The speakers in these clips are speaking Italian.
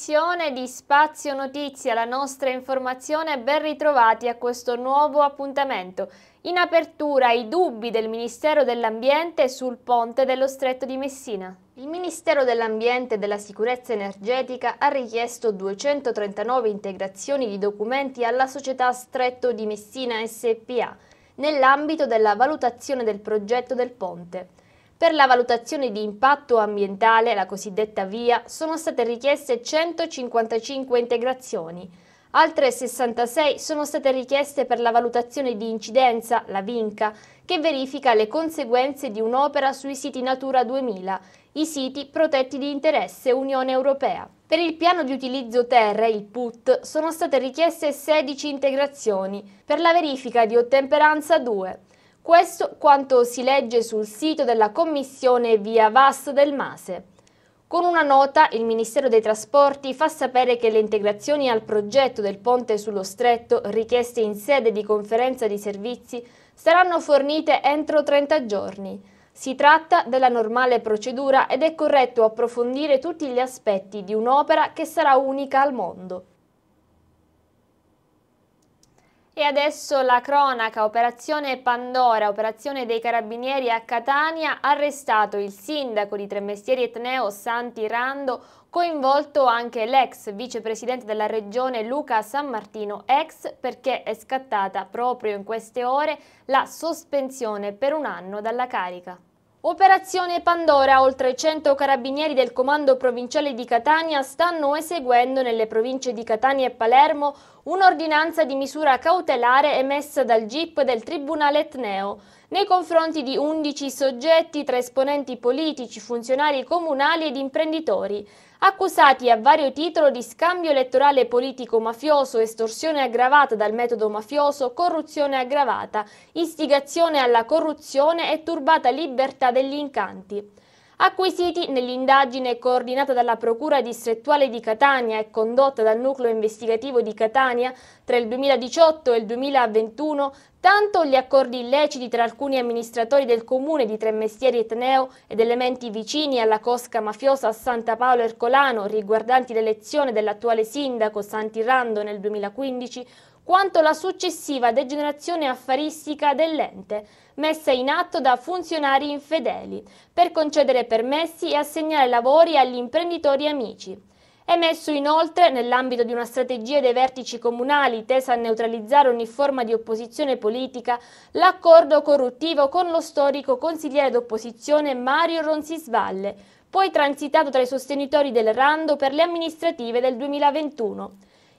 edizione di Spazio Notizia, la nostra informazione, ben ritrovati a questo nuovo appuntamento. In apertura i dubbi del Ministero dell'Ambiente sul ponte dello Stretto di Messina. Il Ministero dell'Ambiente e della Sicurezza Energetica ha richiesto 239 integrazioni di documenti alla società Stretto di Messina SPA nell'ambito della valutazione del progetto del ponte. Per la valutazione di impatto ambientale, la cosiddetta VIA, sono state richieste 155 integrazioni. Altre 66 sono state richieste per la valutazione di incidenza, la VINCA, che verifica le conseguenze di un'opera sui siti Natura 2000, i siti protetti di interesse Unione Europea. Per il piano di utilizzo terra, il PUT, sono state richieste 16 integrazioni, per la verifica di ottemperanza 2. Questo quanto si legge sul sito della Commissione via VAS del MASE. Con una nota il Ministero dei Trasporti fa sapere che le integrazioni al progetto del ponte sullo stretto richieste in sede di conferenza di servizi saranno fornite entro 30 giorni. Si tratta della normale procedura ed è corretto approfondire tutti gli aspetti di un'opera che sarà unica al mondo. E adesso la cronaca, operazione Pandora, operazione dei carabinieri a Catania, arrestato il sindaco di Tremestieri Etneo Santi Rando, coinvolto anche l'ex vicepresidente della regione Luca San Martino, ex perché è scattata proprio in queste ore la sospensione per un anno dalla carica. Operazione Pandora, oltre 100 carabinieri del Comando Provinciale di Catania stanno eseguendo nelle province di Catania e Palermo un'ordinanza di misura cautelare emessa dal GIP del Tribunale Etneo nei confronti di 11 soggetti tra esponenti politici, funzionari comunali ed imprenditori accusati a vario titolo di scambio elettorale politico-mafioso, estorsione aggravata dal metodo mafioso, corruzione aggravata, istigazione alla corruzione e turbata libertà degli incanti acquisiti nell'indagine coordinata dalla Procura distrettuale di Catania e condotta dal Nucleo Investigativo di Catania tra il 2018 e il 2021 tanto gli accordi illeciti tra alcuni amministratori del comune di Tremestieri Etneo ed elementi vicini alla cosca mafiosa a Santa Paolo Ercolano riguardanti l'elezione dell'attuale sindaco Santi Rando nel 2015 quanto la successiva degenerazione affaristica dell'ente, messa in atto da funzionari infedeli, per concedere permessi e assegnare lavori agli imprenditori amici. Emesso inoltre, nell'ambito di una strategia dei vertici comunali tesa a neutralizzare ogni forma di opposizione politica, l'accordo corruttivo con lo storico consigliere d'opposizione Mario Ronsisvalle, poi transitato tra i sostenitori del Rando per le amministrative del 2021.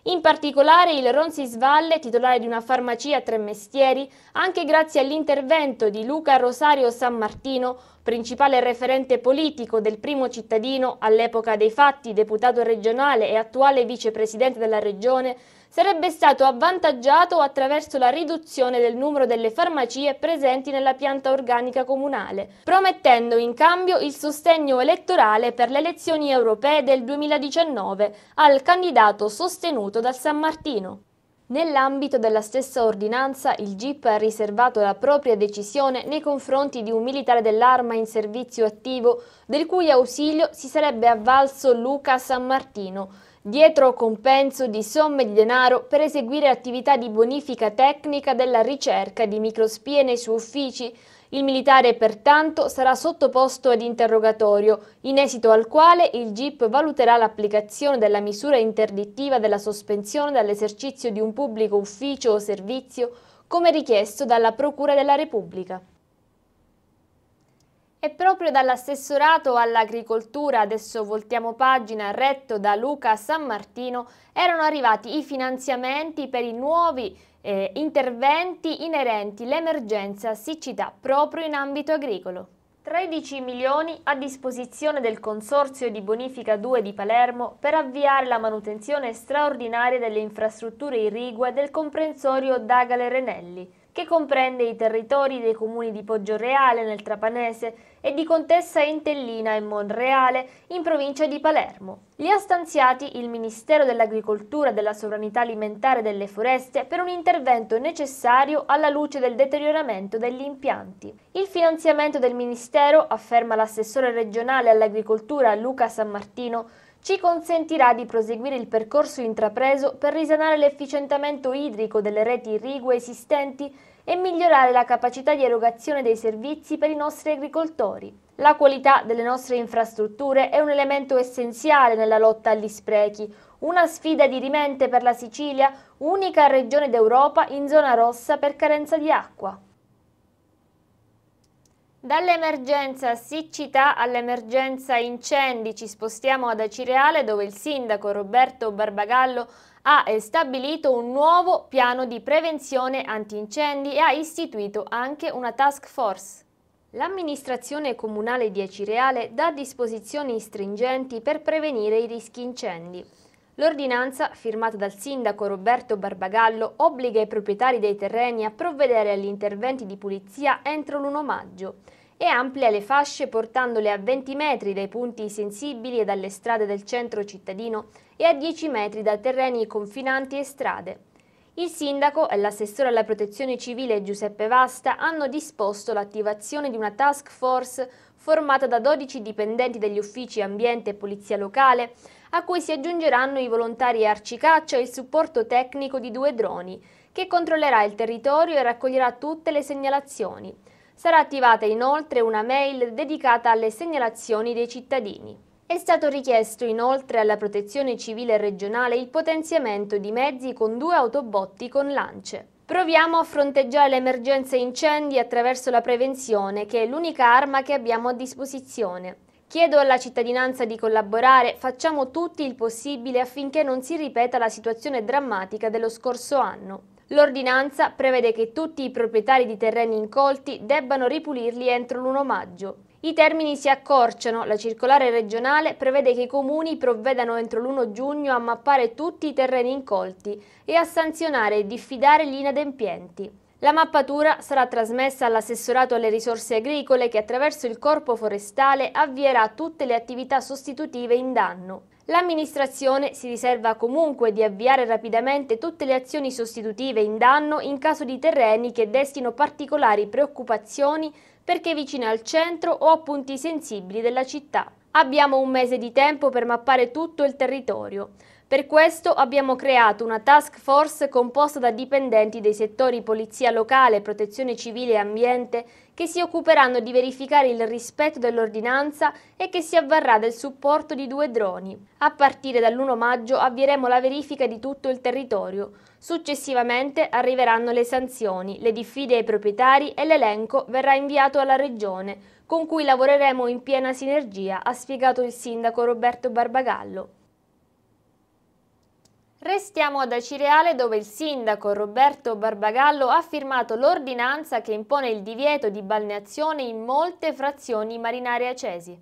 In particolare il Ronsisvalle, titolare di una farmacia a tre mestieri, anche grazie all'intervento di Luca Rosario San Martino, principale referente politico del primo cittadino all'epoca dei fatti, deputato regionale e attuale vicepresidente della regione, sarebbe stato avvantaggiato attraverso la riduzione del numero delle farmacie presenti nella pianta organica comunale, promettendo in cambio il sostegno elettorale per le elezioni europee del 2019 al candidato sostenuto dal San Martino. Nell'ambito della stessa ordinanza, il GIP ha riservato la propria decisione nei confronti di un militare dell'arma in servizio attivo, del cui ausilio si sarebbe avvalso Luca San Martino, dietro compenso di somme di denaro per eseguire attività di bonifica tecnica della ricerca di microspie nei suoi uffici. Il militare pertanto sarà sottoposto ad interrogatorio, in esito al quale il GIP valuterà l'applicazione della misura interdittiva della sospensione dall'esercizio di un pubblico ufficio o servizio come richiesto dalla Procura della Repubblica. E proprio dall'assessorato all'agricoltura, adesso voltiamo pagina, retto da Luca San Martino, erano arrivati i finanziamenti per i nuovi eh, interventi inerenti l'emergenza siccità proprio in ambito agricolo. 13 milioni a disposizione del Consorzio di Bonifica 2 di Palermo per avviare la manutenzione straordinaria delle infrastrutture irrigue del comprensorio Dagale Renelli che comprende i territori dei comuni di Poggioreale nel Trapanese e di Contessa Entellina e Monreale in provincia di Palermo. Li ha stanziati il Ministero dell'Agricoltura e della Sovranità Alimentare e delle Foreste per un intervento necessario alla luce del deterioramento degli impianti. Il finanziamento del Ministero, afferma l'assessore regionale all'agricoltura Luca San Martino, ci consentirà di proseguire il percorso intrapreso per risanare l'efficientamento idrico delle reti irrigue esistenti e migliorare la capacità di erogazione dei servizi per i nostri agricoltori. La qualità delle nostre infrastrutture è un elemento essenziale nella lotta agli sprechi, una sfida di rimente per la Sicilia, unica regione d'Europa in zona rossa per carenza di acqua. Dall'emergenza siccità all'emergenza incendi ci spostiamo ad Acireale dove il sindaco Roberto Barbagallo ha stabilito un nuovo piano di prevenzione antincendi e ha istituito anche una task force. L'amministrazione comunale di Acireale dà disposizioni stringenti per prevenire i rischi incendi. L'ordinanza, firmata dal sindaco Roberto Barbagallo, obbliga i proprietari dei terreni a provvedere agli interventi di pulizia entro l'1 maggio e amplia le fasce portandole a 20 metri dai punti sensibili e dalle strade del centro cittadino e a 10 metri da terreni confinanti e strade. Il sindaco e l'assessore alla protezione civile Giuseppe Vasta hanno disposto l'attivazione di una task force formata da 12 dipendenti degli uffici ambiente e polizia locale a cui si aggiungeranno i volontari arcicaccia e il supporto tecnico di due droni, che controllerà il territorio e raccoglierà tutte le segnalazioni. Sarà attivata inoltre una mail dedicata alle segnalazioni dei cittadini. È stato richiesto inoltre alla Protezione Civile regionale il potenziamento di mezzi con due autobotti con lance. Proviamo a fronteggiare le emergenze incendi attraverso la prevenzione, che è l'unica arma che abbiamo a disposizione. Chiedo alla cittadinanza di collaborare, facciamo tutti il possibile affinché non si ripeta la situazione drammatica dello scorso anno. L'ordinanza prevede che tutti i proprietari di terreni incolti debbano ripulirli entro l'1 maggio. I termini si accorciano, la circolare regionale prevede che i comuni provvedano entro l'1 giugno a mappare tutti i terreni incolti e a sanzionare e diffidare gli inadempienti. La mappatura sarà trasmessa all'assessorato alle risorse agricole che attraverso il corpo forestale avvierà tutte le attività sostitutive in danno. L'amministrazione si riserva comunque di avviare rapidamente tutte le azioni sostitutive in danno in caso di terreni che destino particolari preoccupazioni perché vicini al centro o a punti sensibili della città. Abbiamo un mese di tempo per mappare tutto il territorio. Per questo abbiamo creato una task force composta da dipendenti dei settori polizia locale, protezione civile e ambiente che si occuperanno di verificare il rispetto dell'ordinanza e che si avvarrà del supporto di due droni. A partire dall'1 maggio avvieremo la verifica di tutto il territorio. Successivamente arriveranno le sanzioni, le diffide ai proprietari e l'elenco verrà inviato alla Regione, con cui lavoreremo in piena sinergia, ha spiegato il sindaco Roberto Barbagallo. Restiamo ad Acireale dove il sindaco Roberto Barbagallo ha firmato l'ordinanza che impone il divieto di balneazione in molte frazioni marinare acesi.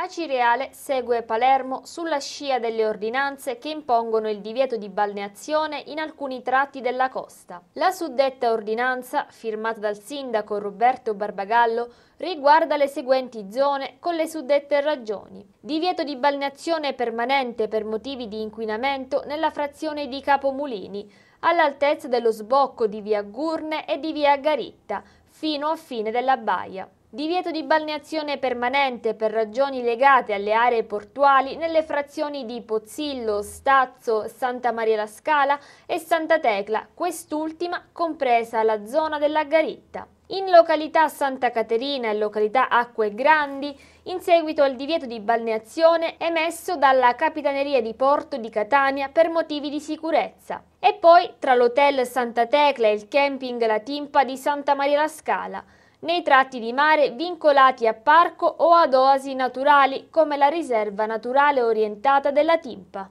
Acireale segue Palermo sulla scia delle ordinanze che impongono il divieto di balneazione in alcuni tratti della costa. La suddetta ordinanza, firmata dal sindaco Roberto Barbagallo, riguarda le seguenti zone con le suddette ragioni. Divieto di balneazione permanente per motivi di inquinamento nella frazione di Capomulini, all'altezza dello sbocco di via Gurne e di via Garitta, fino a fine della baia. Divieto di balneazione permanente per ragioni legate alle aree portuali nelle frazioni di Pozzillo, Stazzo, Santa Maria la Scala e Santa Tecla, quest'ultima compresa la zona della Garitta. In località Santa Caterina e località Acque Grandi, in seguito al divieto di balneazione emesso dalla Capitaneria di Porto di Catania per motivi di sicurezza. E poi tra l'hotel Santa Tecla e il camping La Timpa di Santa Maria la Scala nei tratti di mare vincolati a parco o ad oasi naturali come la riserva naturale orientata della Timpa.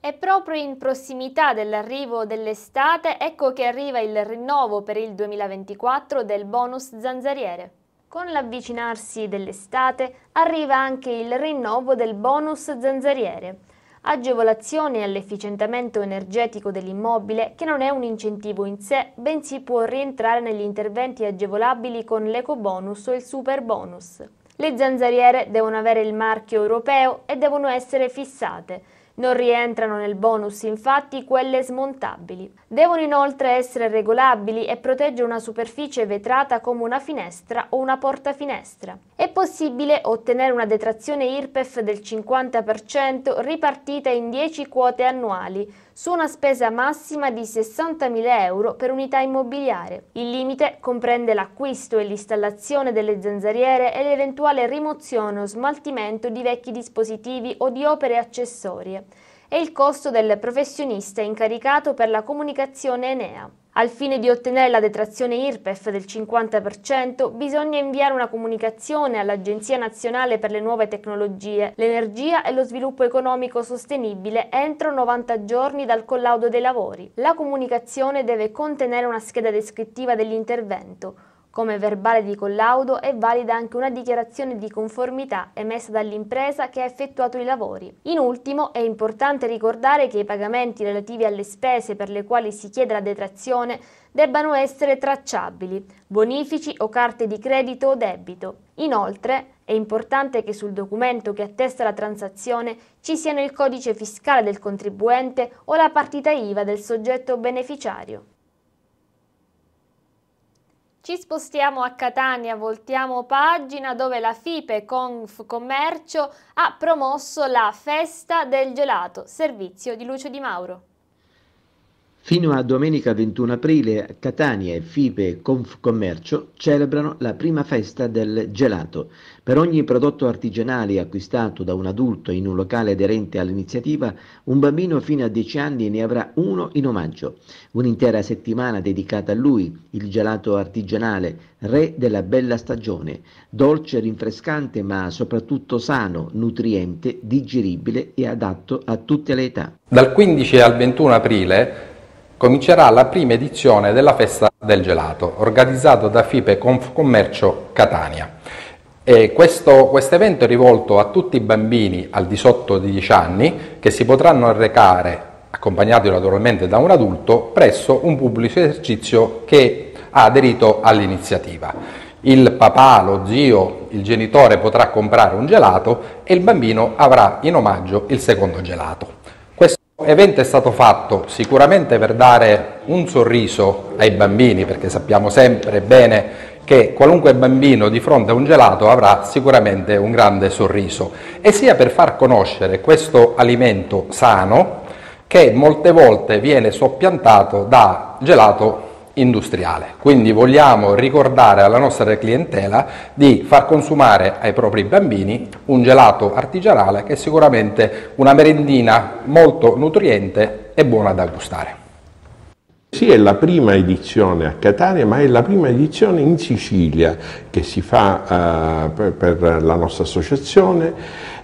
E proprio in prossimità dell'arrivo dell'estate ecco che arriva il rinnovo per il 2024 del bonus zanzariere. Con l'avvicinarsi dell'estate arriva anche il rinnovo del bonus zanzariere agevolazioni all'efficientamento energetico dell'immobile che non è un incentivo in sé, bensì può rientrare negli interventi agevolabili con l'ecobonus o il superbonus. Le zanzariere devono avere il marchio europeo e devono essere fissate, non rientrano nel bonus infatti quelle smontabili. Devono inoltre essere regolabili e proteggere una superficie vetrata come una finestra o una porta finestra. È possibile ottenere una detrazione IRPEF del 50% ripartita in 10 quote annuali su una spesa massima di 60.000 euro per unità immobiliare. Il limite comprende l'acquisto e l'installazione delle zanzariere e l'eventuale rimozione o smaltimento di vecchi dispositivi o di opere accessorie e il costo del professionista incaricato per la comunicazione Enea. Al fine di ottenere la detrazione IRPEF del 50%, bisogna inviare una comunicazione all'Agenzia Nazionale per le Nuove Tecnologie, l'Energia e lo Sviluppo Economico Sostenibile entro 90 giorni dal collaudo dei lavori. La comunicazione deve contenere una scheda descrittiva dell'intervento, come verbale di collaudo è valida anche una dichiarazione di conformità emessa dall'impresa che ha effettuato i lavori. In ultimo è importante ricordare che i pagamenti relativi alle spese per le quali si chiede la detrazione debbano essere tracciabili, bonifici o carte di credito o debito. Inoltre è importante che sul documento che attesta la transazione ci siano il codice fiscale del contribuente o la partita IVA del soggetto beneficiario. Ci spostiamo a Catania, voltiamo pagina dove la FIPE Conf Commercio ha promosso la Festa del Gelato, servizio di Lucio Di Mauro. Fino a domenica 21 aprile Catania e Fipe Confcommercio celebrano la prima festa del gelato. Per ogni prodotto artigianale acquistato da un adulto in un locale aderente all'iniziativa, un bambino fino a 10 anni ne avrà uno in omaggio. Un'intera settimana dedicata a lui, il gelato artigianale, re della bella stagione, dolce, rinfrescante ma soprattutto sano, nutriente, digeribile e adatto a tutte le età. Dal 15 al 21 aprile comincerà la prima edizione della Festa del Gelato, organizzata da FIPE Confcommercio Catania. Questo quest evento è rivolto a tutti i bambini al di sotto di 10 anni che si potranno recare, accompagnati naturalmente da un adulto, presso un pubblico esercizio che ha aderito all'iniziativa. Il papà, lo zio, il genitore potrà comprare un gelato e il bambino avrà in omaggio il secondo gelato evento è stato fatto sicuramente per dare un sorriso ai bambini, perché sappiamo sempre bene che qualunque bambino di fronte a un gelato avrà sicuramente un grande sorriso, e sia per far conoscere questo alimento sano che molte volte viene soppiantato da gelato industriale. Quindi vogliamo ricordare alla nostra clientela di far consumare ai propri bambini un gelato artigianale che è sicuramente una merendina molto nutriente e buona da gustare. Sì, è la prima edizione a Catania, ma è la prima edizione in Sicilia che si fa uh, per, per la nostra associazione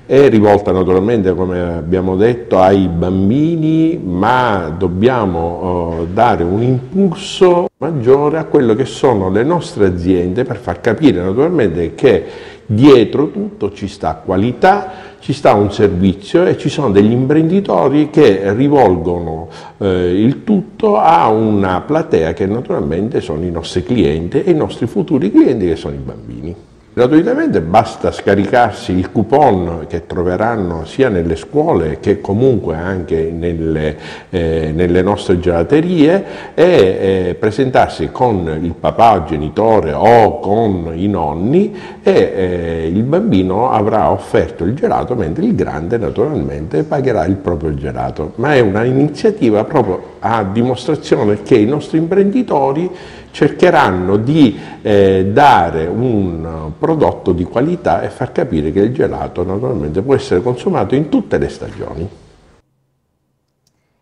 è rivolta naturalmente, come abbiamo detto, ai bambini, ma dobbiamo eh, dare un impulso maggiore a quello che sono le nostre aziende per far capire naturalmente che dietro tutto ci sta qualità, ci sta un servizio e ci sono degli imprenditori che rivolgono eh, il tutto a una platea che naturalmente sono i nostri clienti e i nostri futuri clienti che sono i bambini. Gratuitamente basta scaricarsi il coupon che troveranno sia nelle scuole che comunque anche nelle, eh, nelle nostre gelaterie e eh, presentarsi con il papà il genitore o con i nonni e eh, il bambino avrà offerto il gelato mentre il grande naturalmente pagherà il proprio gelato. Ma è una iniziativa proprio a dimostrazione che i nostri imprenditori cercheranno di eh, dare un prodotto di qualità e far capire che il gelato naturalmente può essere consumato in tutte le stagioni.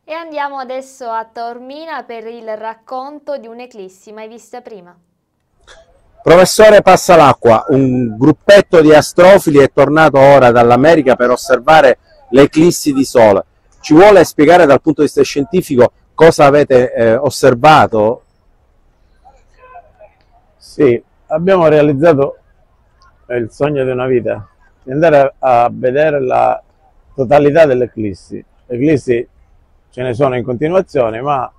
E andiamo adesso a Taormina per il racconto di un'eclissi mai vista prima. Professore Passa l'acqua, un gruppetto di astrofili è tornato ora dall'America per osservare l'eclissi di Sole. Ci vuole spiegare dal punto di vista scientifico cosa avete eh, osservato? Sì, abbiamo realizzato il sogno di una vita, di andare a, vedere la totalità delle eclissi. Eclissi ce ne sono in continuazione, ma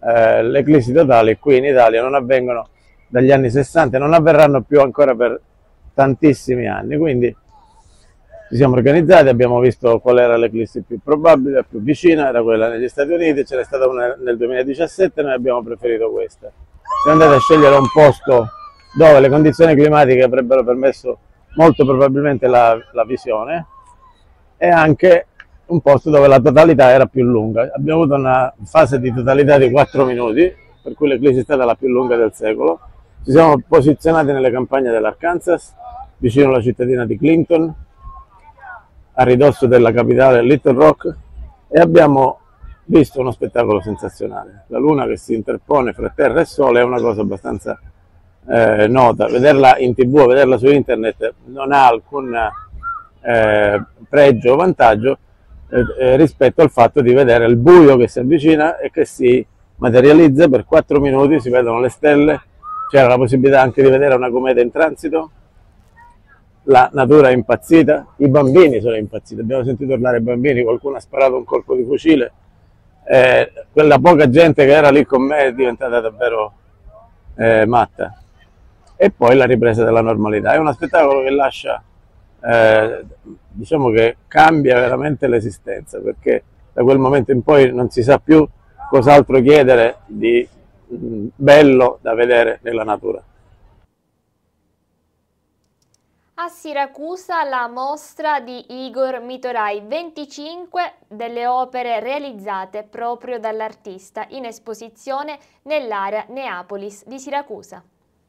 eh, le eclissi totali qui in Italia non avvengono dagli anni 60, non avverranno più ancora per tantissimi anni, quindi ci siamo organizzati, abbiamo visto qual era l'eclissi più probabile, la più vicina, era quella negli Stati Uniti, ce n'è stata una nel 2017, e noi abbiamo preferito questa. Siamo andati a scegliere un posto dove le condizioni climatiche avrebbero permesso molto probabilmente la, la visione e anche un posto dove la totalità era più lunga. Abbiamo avuto una fase di totalità di 4 minuti, per cui l'eclissi è stata la più lunga del secolo. Ci siamo posizionati nelle campagne dell'Arkansas, vicino alla cittadina di Clinton, a ridosso della capitale Little Rock e abbiamo visto uno spettacolo sensazionale. La luna che si interpone fra terra e sole è una cosa abbastanza eh, nota. Vederla in tv, vederla su internet non ha alcun eh, pregio o vantaggio eh, eh, rispetto al fatto di vedere il buio che si avvicina e che si materializza per 4 minuti, si vedono le stelle, c'era la possibilità anche di vedere una cometa in transito, la natura è impazzita, i bambini sono impazziti, abbiamo sentito tornare i bambini, qualcuno ha sparato un colpo di fucile, eh, quella poca gente che era lì con me è diventata davvero eh, matta. E poi la ripresa della normalità, è uno spettacolo che lascia, eh, diciamo che cambia veramente l'esistenza, perché da quel momento in poi non si sa più cos'altro chiedere di mm, bello da vedere nella natura. A Siracusa la mostra di Igor Mitorai, 25 delle opere realizzate proprio dall'artista in esposizione nell'area Neapolis di Siracusa.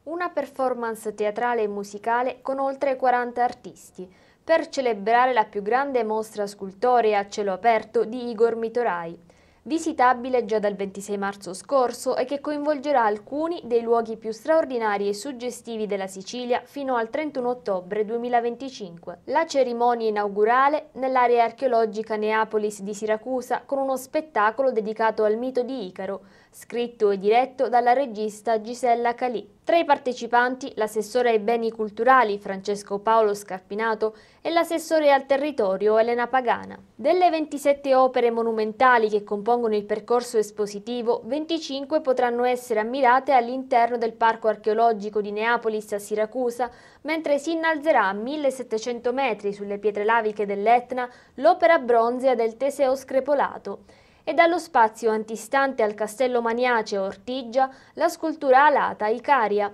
Una performance teatrale e musicale con oltre 40 artisti per celebrare la più grande mostra scultorea a cielo aperto di Igor Mitorai visitabile già dal 26 marzo scorso e che coinvolgerà alcuni dei luoghi più straordinari e suggestivi della Sicilia fino al 31 ottobre 2025. La cerimonia inaugurale nell'area archeologica Neapolis di Siracusa con uno spettacolo dedicato al mito di Icaro, scritto e diretto dalla regista Gisella Calì. Tra i partecipanti l'assessore ai beni culturali Francesco Paolo Scarpinato e l'assessore al territorio Elena Pagana. Delle 27 opere monumentali che compongono il percorso espositivo, 25 potranno essere ammirate all'interno del Parco archeologico di Neapolis a Siracusa, mentre si innalzerà a 1700 metri sulle pietre laviche dell'Etna l'opera bronzea del Teseo Screpolato e dallo spazio antistante al Castello Maniace Ortigia la scultura alata Icaria,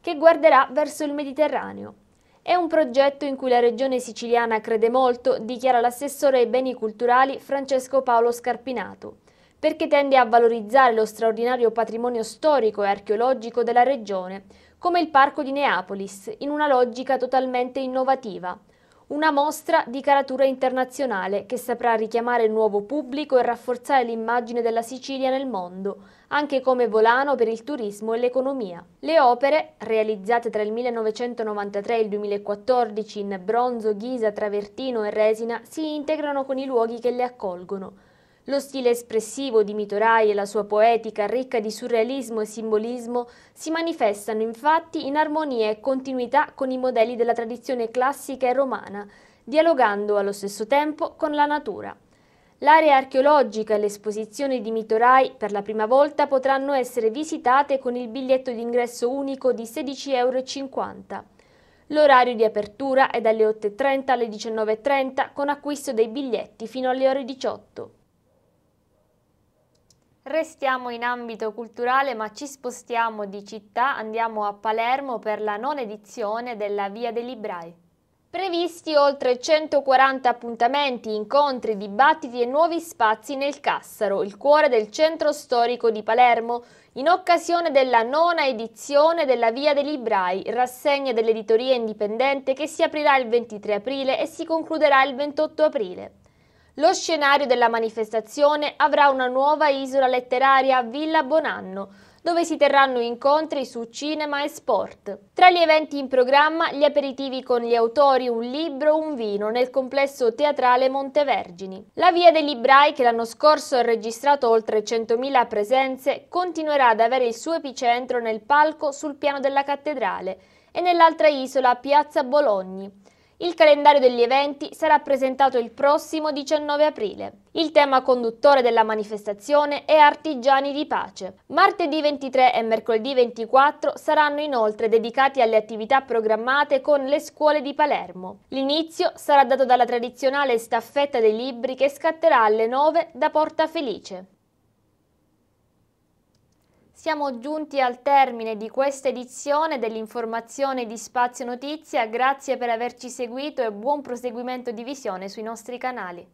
che guarderà verso il Mediterraneo. È un progetto in cui la regione siciliana crede molto, dichiara l'assessore ai beni culturali Francesco Paolo Scarpinato, perché tende a valorizzare lo straordinario patrimonio storico e archeologico della regione, come il Parco di Neapolis, in una logica totalmente innovativa – una mostra di caratura internazionale che saprà richiamare il nuovo pubblico e rafforzare l'immagine della Sicilia nel mondo, anche come volano per il turismo e l'economia. Le opere, realizzate tra il 1993 e il 2014 in bronzo, ghisa, travertino e resina, si integrano con i luoghi che le accolgono lo stile espressivo di Mitorai e la sua poetica ricca di surrealismo e simbolismo si manifestano infatti in armonia e continuità con i modelli della tradizione classica e romana, dialogando allo stesso tempo con la natura. L'area archeologica e l'esposizione di Mitorai per la prima volta potranno essere visitate con il biglietto d'ingresso unico di 16,50 euro. L'orario di apertura è dalle 8.30 alle 19.30 con acquisto dei biglietti fino alle ore 18. Restiamo in ambito culturale ma ci spostiamo di città, andiamo a Palermo per la non edizione della Via dei Librai. Previsti oltre 140 appuntamenti, incontri, dibattiti e nuovi spazi nel Cassaro, il cuore del centro storico di Palermo, in occasione della nona edizione della Via dei Librai, rassegna dell'editoria indipendente che si aprirà il 23 aprile e si concluderà il 28 aprile. Lo scenario della manifestazione avrà una nuova isola letteraria a Villa Bonanno, dove si terranno incontri su cinema e sport. Tra gli eventi in programma, gli aperitivi con gli autori, un libro, un vino nel complesso teatrale Montevergini. La Via dei Librai, che l'anno scorso ha registrato oltre 100.000 presenze, continuerà ad avere il suo epicentro nel palco sul piano della cattedrale e nell'altra isola, Piazza Bologni il calendario degli eventi sarà presentato il prossimo 19 aprile. Il tema conduttore della manifestazione è Artigiani di Pace. Martedì 23 e mercoledì 24 saranno inoltre dedicati alle attività programmate con le scuole di Palermo. L'inizio sarà dato dalla tradizionale staffetta dei libri che scatterà alle 9 da Porta Felice. Siamo giunti al termine di questa edizione dell'informazione di Spazio Notizia, grazie per averci seguito e buon proseguimento di visione sui nostri canali.